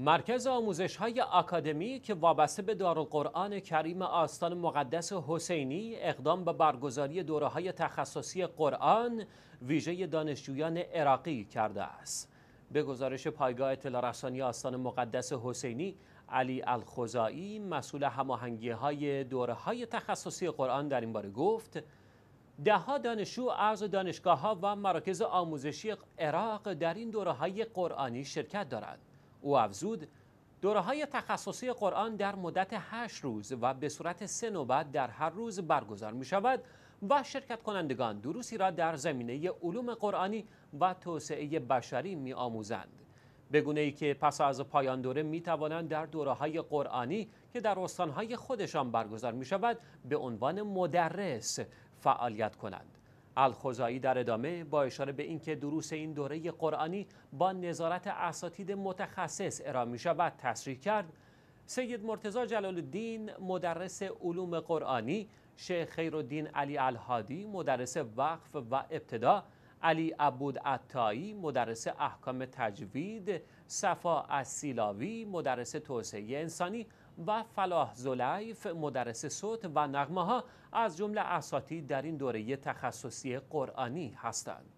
مرکز آموزش های اکادمی که وابسته به دارالقرآن کریم آستان مقدس حسینی اقدام به برگزاری دوره های تخصصی قرآن ویژه دانشجویان عراقی کرده است. به گزارش پایگاه اطلاع رسانی آستان مقدس حسینی علی الخزایی مسئول هماهنگی های دوره های تخصصی قرآن در این باره گفت دهها دانشجو از دانشگاه ها و مراکز آموزشی عراق در این دوره های قرآنی شرکت دارند. او افزود دوره های تخصصی قرآن در مدت هشت روز و به صورت سه نوبت در هر روز برگزار می شود و شرکت کنندگان دروسی را در زمینه علوم قرآنی و توسعه بشری می آموزند. بگونه ای که پس از پایان دوره می توانند در دوره های قرآنی که در استانهای خودشان برگزار می شود به عنوان مدرس فعالیت کنند. الخزایی در ادامه با اشاره به اینکه دروس این دوره قرآنی با نظارت اساتید متخصص ارائه می شود تصریح کرد سید مرتزا جلال الدین مدرس علوم قرآنی شیخ خیرالدین علی الهادی مدرس وقف و ابتدا علی عبود عطایی مدرس احکام تجوید صفا اسیلاوی مدرس توسعه انسانی و فلاح زلیف مدرس صوت و نغمه ها از جمله اساتید در این دوره تخصصی قرآنی هستند